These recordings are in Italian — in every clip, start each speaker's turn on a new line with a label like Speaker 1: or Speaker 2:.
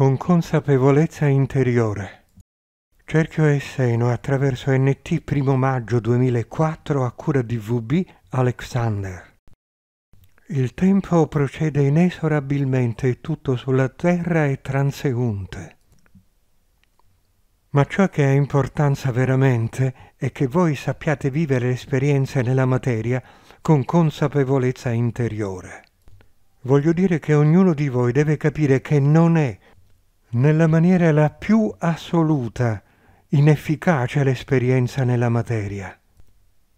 Speaker 1: con consapevolezza interiore. Cerchio e seno attraverso NT 1 maggio 2004 a cura di VB Alexander. Il tempo procede inesorabilmente tutto sulla terra è transeunte. Ma ciò che ha importanza veramente è che voi sappiate vivere esperienze nella materia con consapevolezza interiore. Voglio dire che ognuno di voi deve capire che non è nella maniera la più assoluta, inefficace l'esperienza nella materia.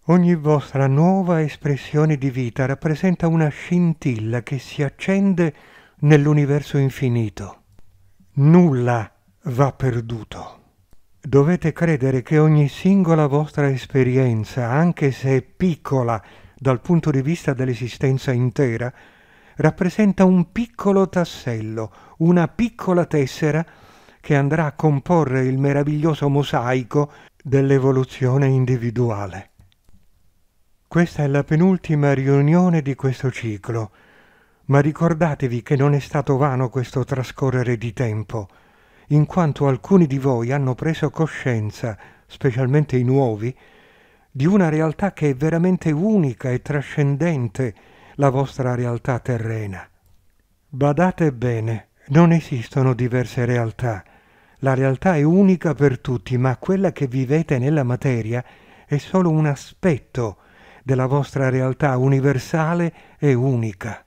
Speaker 1: Ogni vostra nuova espressione di vita rappresenta una scintilla che si accende nell'universo infinito. Nulla va perduto. Dovete credere che ogni singola vostra esperienza, anche se piccola dal punto di vista dell'esistenza intera, rappresenta un piccolo tassello, una piccola tessera che andrà a comporre il meraviglioso mosaico dell'evoluzione individuale. Questa è la penultima riunione di questo ciclo, ma ricordatevi che non è stato vano questo trascorrere di tempo, in quanto alcuni di voi hanno preso coscienza, specialmente i nuovi, di una realtà che è veramente unica e trascendente la vostra realtà terrena. Badate bene, non esistono diverse realtà. La realtà è unica per tutti, ma quella che vivete nella materia è solo un aspetto della vostra realtà universale e unica.